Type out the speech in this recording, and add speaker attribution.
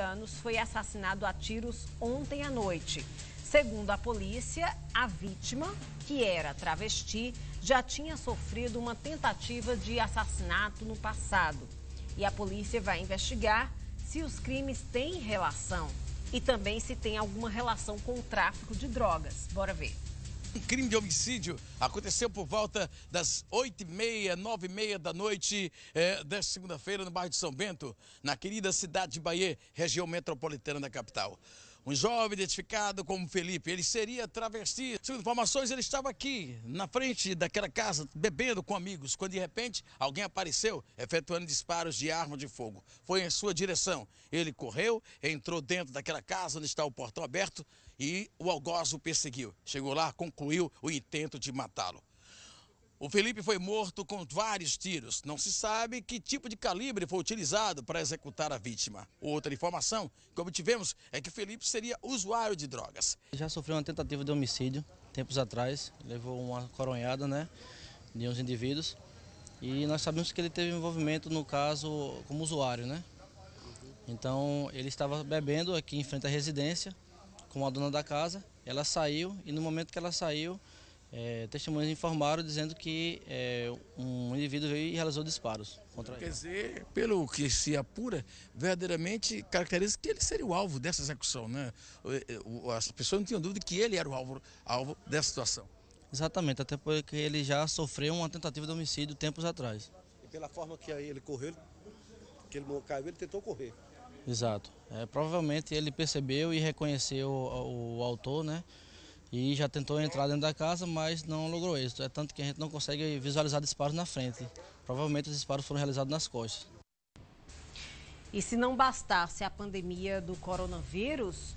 Speaker 1: anos foi assassinado a tiros ontem à noite. Segundo a polícia, a vítima, que era travesti, já tinha sofrido uma tentativa de assassinato no passado. E a polícia vai investigar se os crimes têm relação e também se tem alguma relação com o tráfico de drogas. Bora ver.
Speaker 2: Um crime de homicídio aconteceu por volta das 8h30, 9h30 da noite é, desta segunda-feira no bairro de São Bento, na querida cidade de Bahia, região metropolitana da capital um jovem identificado como Felipe. Ele seria travesti. Segundo informações, ele estava aqui, na frente daquela casa, bebendo com amigos, quando de repente alguém apareceu, efetuando disparos de arma de fogo. Foi em sua direção. Ele correu, entrou dentro daquela casa onde está o portão aberto e o algoz o perseguiu. Chegou lá, concluiu o intento de matá-lo. O Felipe foi morto com vários tiros. Não se sabe que tipo de calibre foi utilizado para executar a vítima. Outra informação que obtivemos é que o Felipe seria usuário de drogas.
Speaker 3: Já sofreu uma tentativa de homicídio tempos atrás, levou uma coronhada né, de uns indivíduos. E nós sabemos que ele teve envolvimento no caso como usuário, né? Então ele estava bebendo aqui em frente à residência com a dona da casa. Ela saiu e no momento que ela saiu, é, testemunhas informaram dizendo que é, um indivíduo veio
Speaker 2: e realizou disparos contra ele. Quer dizer, pelo que se apura, verdadeiramente caracteriza que ele seria o alvo dessa execução, né? É, as pessoas não tinham dúvida que ele era o alvo, alvo
Speaker 3: dessa situação. Exatamente, até porque ele já sofreu uma tentativa de homicídio tempos atrás.
Speaker 2: E pela forma que ele correu, que ele caiu, ele tentou correr.
Speaker 3: Exato. É, provavelmente ele percebeu e reconheceu o, o autor, né? e já tentou entrar dentro da casa, mas não logrou êxito. É tanto que a gente não consegue visualizar disparos na frente. Provavelmente os disparos foram realizados nas costas.
Speaker 1: E se não bastasse a pandemia do coronavírus,